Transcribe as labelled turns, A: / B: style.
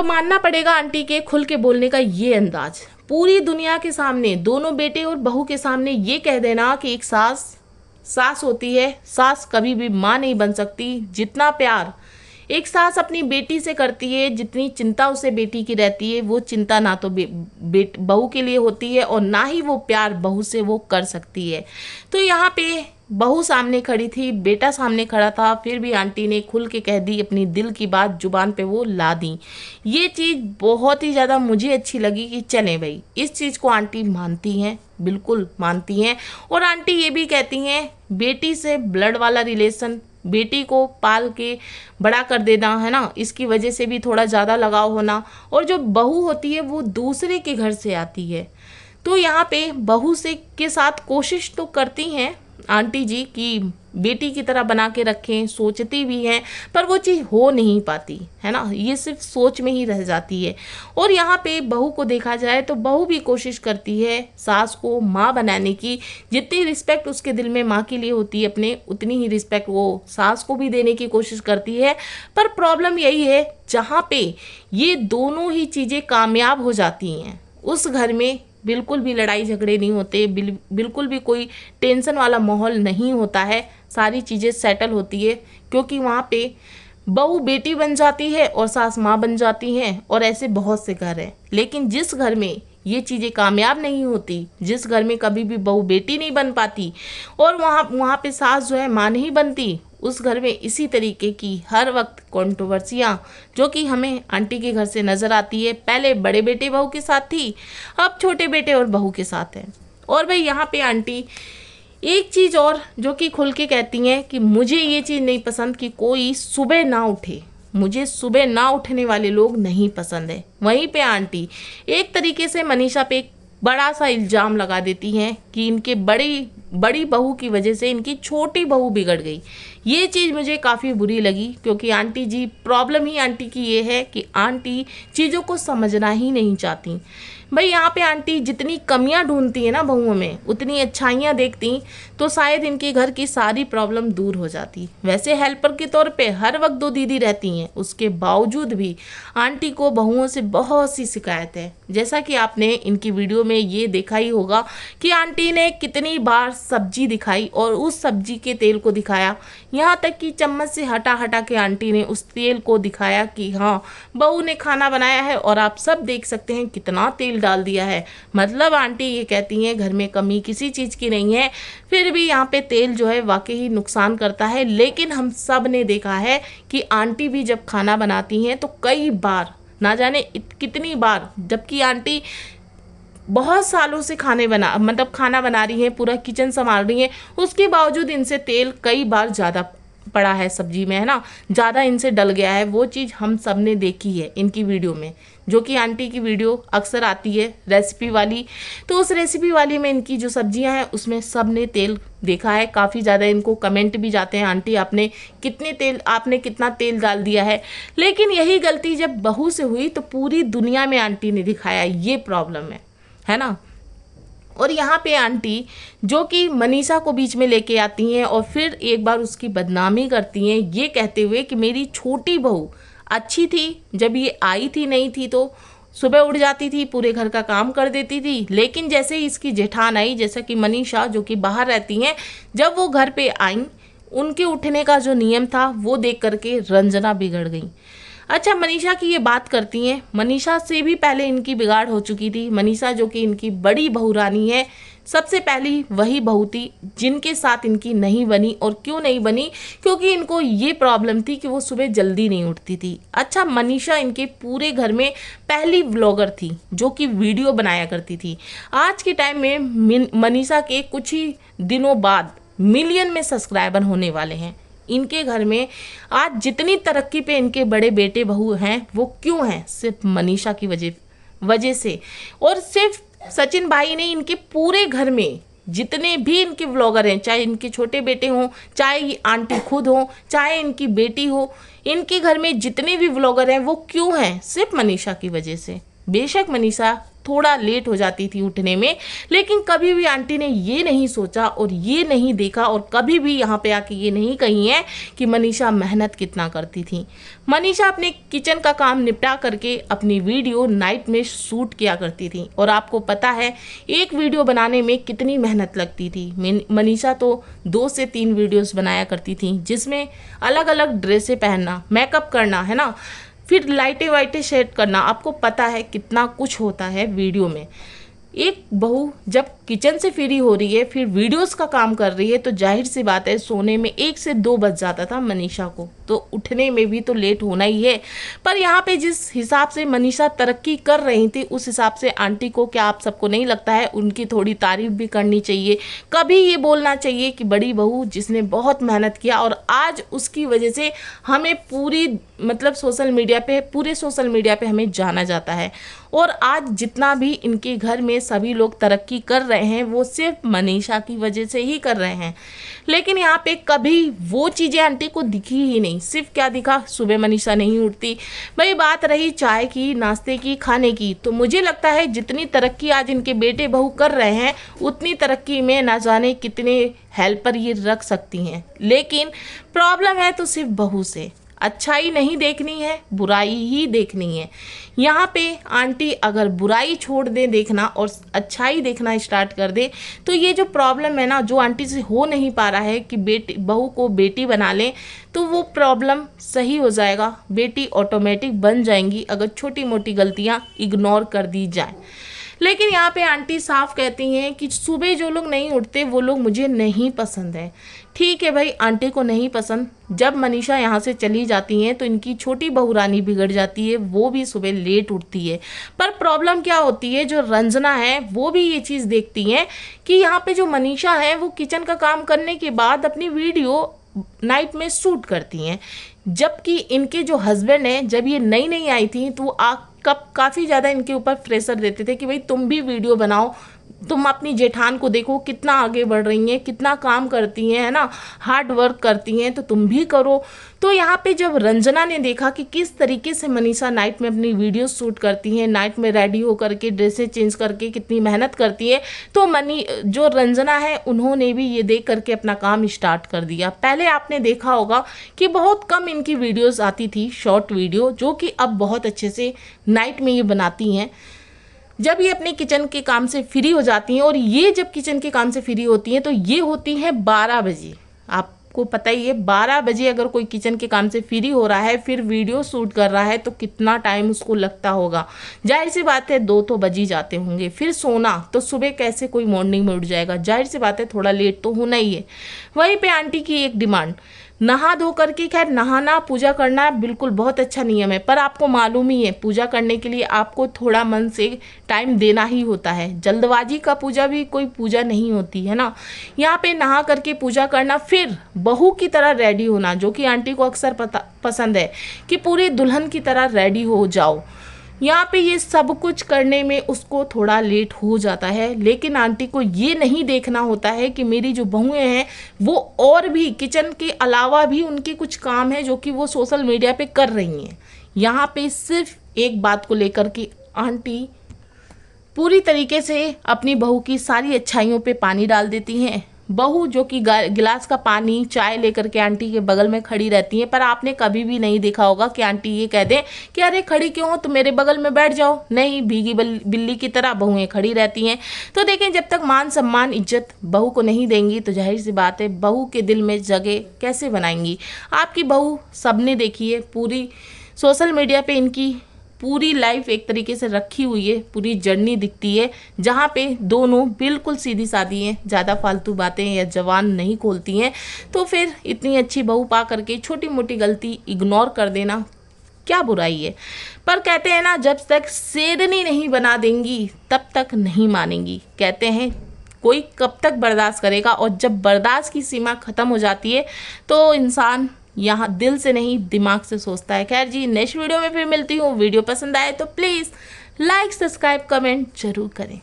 A: तो मानना पड़ेगा आंटी के खुल के बोलने का ये अंदाज पूरी दुनिया के सामने दोनों बेटे और बहू के सामने ये कह देना कि एक सास सास होती है सास कभी भी माँ नहीं बन सकती जितना प्यार एक सास अपनी बेटी से करती है जितनी चिंता उसे बेटी की रहती है वो चिंता ना तो बे, बे बहू के लिए होती है और ना ही वो प्यार बहू से वो कर सकती है तो यहाँ पे बहू सामने खड़ी थी बेटा सामने खड़ा था फिर भी आंटी ने खुल के कह दी अपनी दिल की बात जुबान पे वो ला दी ये चीज़ बहुत ही ज़्यादा मुझे अच्छी लगी कि चलें भाई इस चीज़ को आंटी मानती हैं बिल्कुल मानती हैं और आंटी ये भी कहती हैं बेटी से ब्लड वाला रिलेशन बेटी को पाल के बड़ा कर देना है ना इसकी वजह से भी थोड़ा ज़्यादा लगाव होना और जो बहू होती है वो दूसरे के घर से आती है तो यहाँ पे बहू से के साथ कोशिश तो करती हैं आंटी जी की बेटी की तरह बना के रखें सोचती भी हैं पर वो चीज़ हो नहीं पाती है ना ये सिर्फ सोच में ही रह जाती है और यहाँ पे बहू को देखा जाए तो बहू भी कोशिश करती है सास को माँ बनाने की जितनी रिस्पेक्ट उसके दिल में माँ के लिए होती है अपने उतनी ही रिस्पेक्ट वो सास को भी देने की कोशिश करती है पर प्रॉब्लम यही है जहाँ पे ये दोनों ही चीज़ें कामयाब हो जाती हैं उस घर में बिल्कुल भी लड़ाई झगड़े नहीं होते बिल, बिल्कुल भी कोई टेंशन वाला माहौल नहीं होता है सारी चीज़ें सेटल होती है क्योंकि वहाँ पे बहू बेटी बन जाती है और सास माँ बन जाती हैं और ऐसे बहुत से घर हैं लेकिन जिस घर में ये चीज़ें कामयाब नहीं होती जिस घर में कभी भी बहू बेटी नहीं बन पाती और वहाँ वहाँ पे सास जो है माँ नहीं बनती उस घर में इसी तरीके की हर वक्त कॉन्ट्रोवर्सियाँ जो कि हमें आंटी के घर से नज़र आती है पहले बड़े बेटे बहू के साथ थी अब छोटे बेटे और बहू के साथ हैं और भाई यहाँ पे आंटी एक चीज़ और जो कि खुल के कहती हैं कि मुझे ये चीज़ नहीं पसंद कि कोई सुबह ना उठे मुझे सुबह ना उठने वाले लोग नहीं पसंद है वहीं पे आंटी एक तरीके से मनीषा पे एक बड़ा सा इल्ज़ाम लगा देती हैं कि इनके बड़े बड़ी बहू की वजह से इनकी छोटी बहू बिगड़ गई ये चीज़ मुझे काफ़ी बुरी लगी क्योंकि आंटी जी प्रॉब्लम ही आंटी की ये है कि आंटी चीज़ों को समझना ही नहीं चाहती भाई यहाँ पे आंटी जितनी कमियाँ ढूंढती है ना बहुओं में उतनी अच्छाइयाँ देखती तो शायद इनके घर की सारी प्रॉब्लम दूर हो जाती वैसे हेल्पर के तौर पे हर वक्त दो दीदी रहती हैं उसके बावजूद भी आंटी को बहुओं से बहुत सी शिकायत है जैसा कि आपने इनकी वीडियो में ये देखा ही होगा कि आंटी ने कितनी बार सब्जी दिखाई और उस सब्जी के तेल को दिखाया यहाँ तक कि चम्मच से हटा हटा के आंटी ने उस तेल को दिखाया कि हाँ बहू ने खाना बनाया है और आप सब देख सकते हैं कितना तेल डाल दिया है मतलब आंटी ये कहती हैं घर में कमी किसी चीज़ की नहीं है फिर भी यहाँ पे तेल जो है वाकई ही नुकसान करता है लेकिन हम सब ने देखा है कि आंटी भी जब खाना बनाती हैं तो कई बार ना जाने कितनी बार जबकि आंटी बहुत सालों से खाने बना मतलब खाना बना रही हैं पूरा किचन संभाल रही हैं उसके बावजूद इनसे तेल कई बार ज़्यादा पड़ा है सब्जी में है ना ज़्यादा इनसे डल गया है वो चीज़ हम सब ने देखी है इनकी वीडियो में जो कि आंटी की वीडियो अक्सर आती है रेसिपी वाली तो उस रेसिपी वाली में इनकी जो सब्जियां हैं उसमें सब ने तेल देखा है काफ़ी ज़्यादा इनको कमेंट भी जाते हैं आंटी आपने कितने तेल आपने कितना तेल डाल दिया है लेकिन यही गलती जब बहू से हुई तो पूरी दुनिया में आंटी ने दिखाया ये प्रॉब्लम है है ना और यहाँ पे आंटी जो कि मनीषा को बीच में लेके आती हैं और फिर एक बार उसकी बदनामी करती हैं ये कहते हुए कि मेरी छोटी बहू अच्छी थी जब ये आई थी नहीं थी तो सुबह उठ जाती थी पूरे घर का काम कर देती थी लेकिन जैसे ही इसकी जेठान आई जैसा कि मनीषा जो कि बाहर रहती हैं जब वो घर पे आई उनके उठने का जो नियम था वो देख करके रंजना बिगड़ गई अच्छा मनीषा की ये बात करती हैं मनीषा से भी पहले इनकी बिगाड़ हो चुकी थी मनीषा जो कि इनकी बड़ी बहुरानी है सबसे पहली वही बहू थी जिनके साथ इनकी नहीं बनी और क्यों नहीं बनी क्योंकि इनको ये प्रॉब्लम थी कि वो सुबह जल्दी नहीं उठती थी अच्छा मनीषा इनके पूरे घर में पहली व्लॉगर थी जो कि वीडियो बनाया करती थी आज के टाइम में मनीषा के कुछ ही दिनों बाद मिलियन में सब्सक्राइबर होने वाले हैं इनके घर में आज जितनी तरक्की पे इनके बड़े बेटे बहू हैं वो क्यों हैं सिर्फ मनीषा की वजह वजह से और सिर्फ सचिन भाई ने इनके पूरे घर में जितने भी इनके व्लॉगर हैं चाहे इनके छोटे बेटे हों चाहे ये आंटी खुद हो चाहे इनकी बेटी हो इनके घर में जितने भी व्लॉगर हैं वो क्यों हैं सिर्फ मनीषा की वजह से बेशक मनीषा थोड़ा लेट हो जाती थी उठने में लेकिन कभी भी आंटी ने ये नहीं सोचा और ये नहीं देखा और कभी भी यहाँ पे आके ये नहीं कही है कि मनीषा मेहनत कितना करती थी मनीषा अपने किचन का काम निपटा करके अपनी वीडियो नाइट में शूट किया करती थी और आपको पता है एक वीडियो बनाने में कितनी मेहनत लगती थी मनीषा तो दो से तीन वीडियोस बनाया करती थी जिसमें अलग अलग ड्रेसें पहनना मेकअप करना है ना फिर लाइटें वाइटें शेड करना आपको पता है कितना कुछ होता है वीडियो में एक बहू जब किचन से फ्री हो रही है फिर वीडियोस का काम कर रही है तो जाहिर सी बात है सोने में एक से दो बज जाता था मनीषा को तो उठने में भी तो लेट होना ही है पर यहाँ पे जिस हिसाब से मनीषा तरक्की कर रही थी उस हिसाब से आंटी को क्या आप सबको नहीं लगता है उनकी थोड़ी तारीफ भी करनी चाहिए कभी ये बोलना चाहिए कि बड़ी बहू जिसने बहुत मेहनत किया और आज उसकी वजह से हमें पूरी मतलब सोशल मीडिया पर पूरे सोशल मीडिया पर हमें जाना जाता है और आज जितना भी इनके घर में सभी लोग तरक्की कर रहे हैं वो सिर्फ मनीषा की वजह से ही कर रहे हैं लेकिन यहाँ पे कभी वो चीज़ें आंटी को दिखी ही नहीं सिर्फ क्या दिखा सुबह मनीषा नहीं उठती भाई बात रही चाय की नाश्ते की खाने की तो मुझे लगता है जितनी तरक्की आज इनके बेटे बहू कर रहे हैं उतनी तरक्की में ना जाने कितने हेल्पर ये रख सकती हैं लेकिन प्रॉब्लम है तो सिर्फ बहू से अच्छाई नहीं देखनी है बुराई ही देखनी है यहाँ पे आंटी अगर बुराई छोड़ दे देखना और अच्छाई देखना स्टार्ट कर दे तो ये जो प्रॉब्लम है ना जो आंटी से हो नहीं पा रहा है कि बेटी बहू को बेटी बना लें तो वो प्रॉब्लम सही हो जाएगा बेटी ऑटोमेटिक बन जाएंगी अगर छोटी मोटी गलतियाँ इग्नोर कर दी जाए लेकिन यहाँ पे आंटी साफ कहती हैं कि सुबह जो लोग नहीं उठते वो लोग मुझे नहीं पसंद हैं ठीक है भाई आंटी को नहीं पसंद जब मनीषा यहाँ से चली जाती हैं तो इनकी छोटी बहू रानी बिगड़ जाती है वो भी सुबह लेट उठती है पर प्रॉब्लम क्या होती है जो रंजना है वो भी ये चीज़ देखती हैं कि यहाँ पर जो मनीषा है वो किचन का काम करने के बाद अपनी वीडियो नाइट में शूट करती हैं जबकि इनके जो हस्बैंड हैं जब ये नई नई आई थी तो वो आग कब काफ़ी ज़्यादा इनके ऊपर प्रेशर देते थे कि भाई तुम भी वीडियो बनाओ तुम अपनी जेठान को देखो कितना आगे बढ़ रही हैं कितना काम करती हैं है ना हार्ड वर्क करती हैं तो तुम भी करो तो यहाँ पे जब रंजना ने देखा कि किस तरीके से मनीषा नाइट में अपनी वीडियो शूट करती हैं नाइट में रेडी होकर के ड्रेसें चेंज करके कितनी मेहनत करती है तो मनी जो रंजना है उन्होंने भी ये देख करके अपना काम स्टार्ट कर दिया पहले आपने देखा होगा कि बहुत कम इनकी वीडियोज़ आती थी शॉर्ट वीडियो जो कि अब बहुत अच्छे से नाइट में ये बनाती हैं जब ये अपने किचन के काम से फ्री हो जाती हैं और ये जब किचन के काम से फ्री होती हैं तो ये होती हैं बारह बजे आप आपको पता ही है बारह बजे अगर कोई किचन के काम से फ्री हो रहा है फिर वीडियो शूट कर रहा है तो कितना टाइम उसको लगता होगा जाहिर सी बात है दो तो बज ही जाते होंगे फिर सोना तो सुबह कैसे कोई मॉर्निंग में उठ जाएगा जाहिर सी बात है थोड़ा लेट तो होना ही है वहीं पर आंटी की एक डिमांड नहा धो करके खैर नहाना पूजा करना बिल्कुल बहुत अच्छा नियम है पर आपको मालूम ही है पूजा करने के लिए आपको थोड़ा मन से टाइम देना ही होता है जल्दबाजी का पूजा भी कोई पूजा नहीं होती है ना यहाँ पे नहा करके पूजा करना फिर बहू की तरह रेडी होना जो कि आंटी को अक्सर पसंद है कि पूरे दुल्हन की तरह रेडी हो जाओ यहाँ पे ये सब कुछ करने में उसको थोड़ा लेट हो जाता है लेकिन आंटी को ये नहीं देखना होता है कि मेरी जो बहुएँ हैं वो और भी किचन के अलावा भी उनके कुछ काम है जो कि वो सोशल मीडिया पे कर रही हैं यहाँ पे सिर्फ एक बात को लेकर के आंटी पूरी तरीके से अपनी बहू की सारी अच्छाइयों पे पानी डाल देती हैं बहू जो कि गिलास का पानी चाय लेकर के आंटी के बगल में खड़ी रहती है पर आपने कभी भी नहीं देखा होगा कि आंटी ये कह दें कि अरे खड़ी क्यों तो मेरे बगल में बैठ जाओ नहीं भीगी बिल्ली की तरह बहुएँ खड़ी रहती हैं तो देखें जब तक मान सम्मान इज्जत बहू को नहीं देंगी तो जाहिर सी बात है बहू के दिल में जगह कैसे बनाएंगी आपकी बहू सबने देखी है पूरी सोशल मीडिया पे इनकी पूरी लाइफ एक तरीके से रखी हुई है पूरी जर्नी दिखती है जहाँ पे दोनों बिल्कुल सीधी सादी हैं ज़्यादा फालतू बातें या जवान नहीं खोलती हैं तो फिर इतनी अच्छी बहू पा करके छोटी मोटी गलती इग्नोर कर देना क्या बुराई है पर कहते हैं ना जब तक सेडनी नहीं बना देंगी तब तक नहीं मानेंगी कहते हैं कोई कब तक बर्दाश्त करेगा और जब बर्दाश्त की सीमा ख़त्म हो जाती है तो इंसान यहाँ दिल से नहीं दिमाग से सोचता है खैर जी नेक्स्ट वीडियो में फिर मिलती हूँ वीडियो पसंद आए तो प्लीज़ लाइक सब्सक्राइब कमेंट जरूर करें